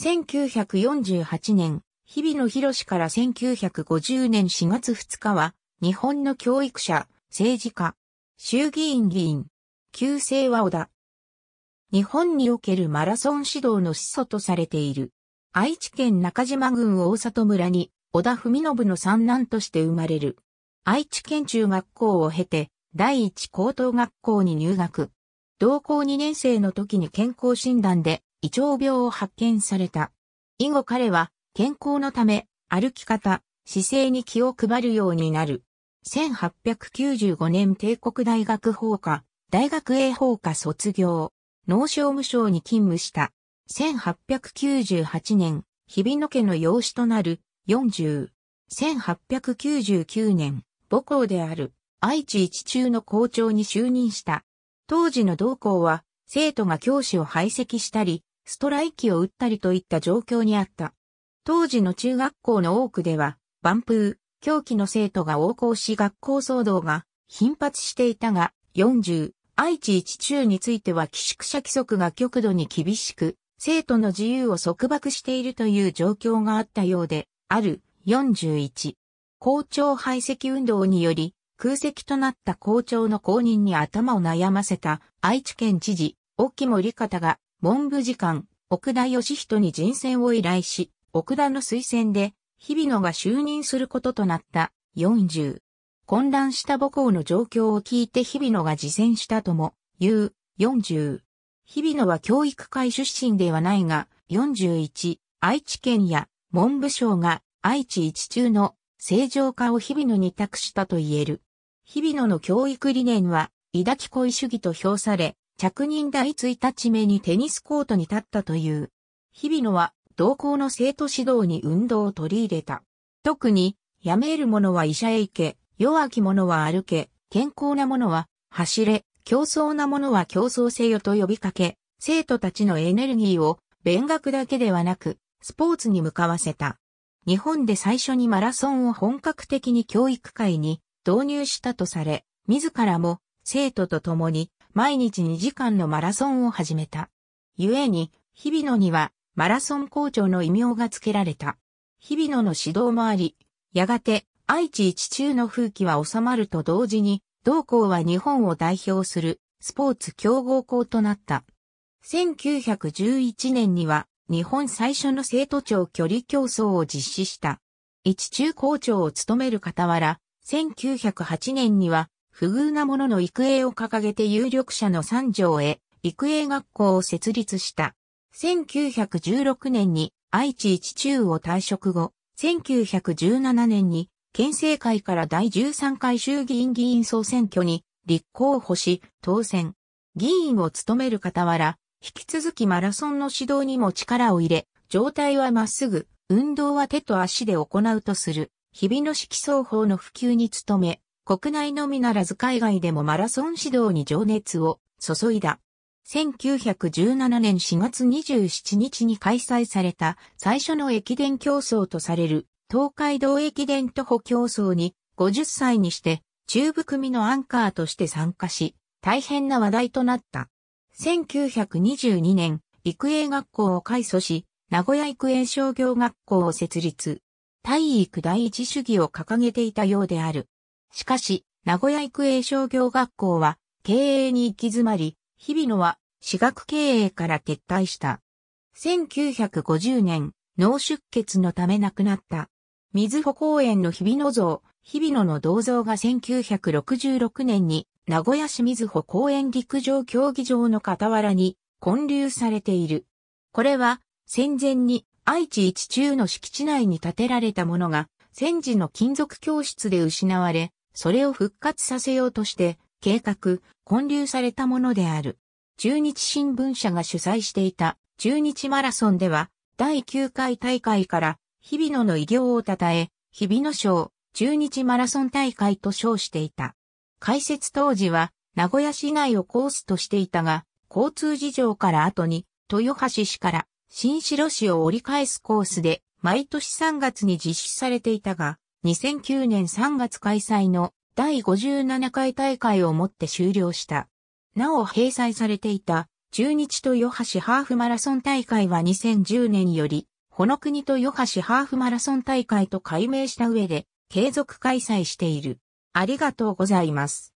1948年、日比野博士から1950年4月2日は、日本の教育者、政治家、衆議院議員、旧姓は小田。日本におけるマラソン指導の始祖とされている。愛知県中島郡大里村に、小田文信の三男として生まれる。愛知県中学校を経て、第一高等学校に入学。同校2年生の時に健康診断で胃腸病を発見された。以後彼は健康のため歩き方、姿勢に気を配るようになる。1895年帝国大学法科、大学英法科卒業、農商務省に勤務した。1898年、日比野家の養子となる40。1899年、母校である愛知一中の校長に就任した。当時の同校は、生徒が教師を排斥したり、ストライキを打ったりといった状況にあった。当時の中学校の多くでは、万風、狂気の生徒が横行し学校騒動が頻発していたが、40、愛知一中については寄宿舎規則が極度に厳しく、生徒の自由を束縛しているという状況があったようで、ある41。校長排斥運動により、空席となった校長の後任に頭を悩ませた愛知県知事、沖森方が文部次官、奥田義人に人選を依頼し、奥田の推薦で、日比野が就任することとなった40。混乱した母校の状況を聞いて日比野が自選したとも言う40。日比野は教育会出身ではないが、41、愛知県や文部省が愛知一中の正常化を日比野に託したと言える。日比野の教育理念は、抱き恋主義と評され、着任第1日目にテニスコートに立ったという。日比野は同校の生徒指導に運動を取り入れた。特に、やめる者は医者へ行け、弱き者は歩け、健康な者は走れ、競争な者は競争せよと呼びかけ、生徒たちのエネルギーを勉学だけではなく、スポーツに向かわせた。日本で最初にマラソンを本格的に教育界に導入したとされ、自らも生徒と共に毎日2時間のマラソンを始めた。故に、日比野には、マラソン校長の異名が付けられた。日比野の指導もあり、やがて、愛知一中の風紀は収まると同時に、同校は日本を代表するスポーツ強豪校となった。1911年には日本最初の生徒長距離競争を実施した。一中校長を務める傍ら、1908年には不遇な者の育英を掲げて有力者の三条へ、育英学校を設立した。1916年に愛知一中を退職後、1917年に県政会から第13回衆議院議員総選挙に立候補し、当選。議員を務める傍ら、引き続きマラソンの指導にも力を入れ、状態はまっすぐ、運動は手と足で行うとする、日々の色奏法の普及に努め、国内のみならず海外でもマラソン指導に情熱を注いだ。1917年4月27日に開催された最初の駅伝競争とされる東海道駅伝徒歩競争に50歳にして中部組のアンカーとして参加し大変な話題となった。1922年育英学校を開祖し名古屋育英商業学校を設立。体育第一主義を掲げていたようである。しかし、名古屋育英商業学校は経営に行き詰まり、日比野は私学経営から撤退した。1950年、脳出血のため亡くなった。水穂公園の日比野像、日比野の銅像が1966年に名古屋市水穂公園陸上競技場の傍らに建立されている。これは戦前に愛知一中の敷地内に建てられたものが戦時の金属教室で失われ、それを復活させようとして、計画、建立されたものである。中日新聞社が主催していた中日マラソンでは、第9回大会から、日比野の偉業を称え、日比野賞、中日マラソン大会と称していた。開設当時は、名古屋市内をコースとしていたが、交通事情から後に、豊橋市から新城市を折り返すコースで、毎年3月に実施されていたが、2009年3月開催の第57回大会をもって終了した。なお閉催されていた中日とヨハシハーフマラソン大会は2010年より、この国とヨハシハーフマラソン大会と改名した上で継続開催している。ありがとうございます。